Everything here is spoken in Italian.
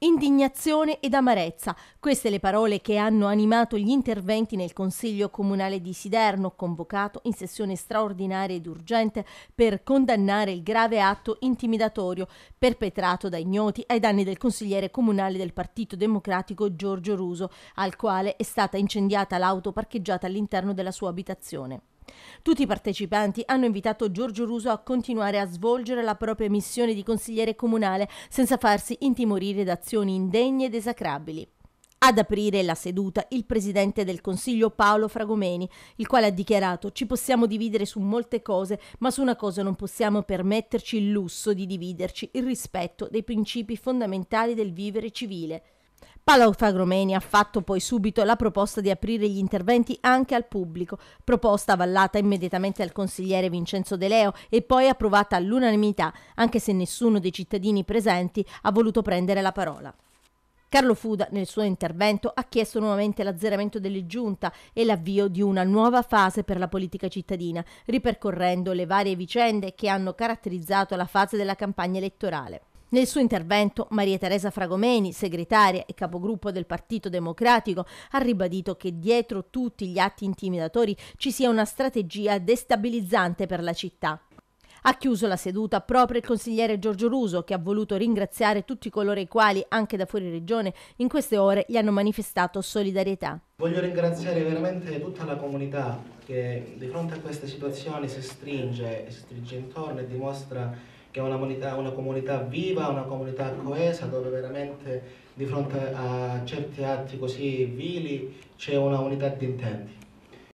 Indignazione ed amarezza, queste le parole che hanno animato gli interventi nel Consiglio Comunale di Siderno, convocato in sessione straordinaria ed urgente per condannare il grave atto intimidatorio perpetrato da ignoti ai danni del consigliere comunale del Partito Democratico Giorgio Ruso, al quale è stata incendiata l'auto parcheggiata all'interno della sua abitazione. Tutti i partecipanti hanno invitato Giorgio Ruso a continuare a svolgere la propria missione di consigliere comunale senza farsi intimorire da azioni indegne ed esacrabili. Ad aprire la seduta il presidente del Consiglio Paolo Fragomeni, il quale ha dichiarato ci possiamo dividere su molte cose, ma su una cosa non possiamo permetterci il lusso di dividerci, il rispetto dei principi fondamentali del vivere civile. Palautagomeni ha fatto poi subito la proposta di aprire gli interventi anche al pubblico, proposta avallata immediatamente dal consigliere Vincenzo De Leo e poi approvata all'unanimità, anche se nessuno dei cittadini presenti ha voluto prendere la parola. Carlo Fuda nel suo intervento ha chiesto nuovamente l'azzeramento delle giunta e l'avvio di una nuova fase per la politica cittadina, ripercorrendo le varie vicende che hanno caratterizzato la fase della campagna elettorale. Nel suo intervento Maria Teresa Fragomeni, segretaria e capogruppo del Partito Democratico, ha ribadito che dietro tutti gli atti intimidatori ci sia una strategia destabilizzante per la città. Ha chiuso la seduta proprio il consigliere Giorgio Ruso, che ha voluto ringraziare tutti coloro i quali, anche da fuori regione, in queste ore gli hanno manifestato solidarietà. Voglio ringraziare veramente tutta la comunità che di fronte a queste situazioni si stringe, si stringe intorno e dimostra che è una comunità, una comunità viva, una comunità coesa, dove veramente di fronte a certi atti così vili c'è una unità di intenti.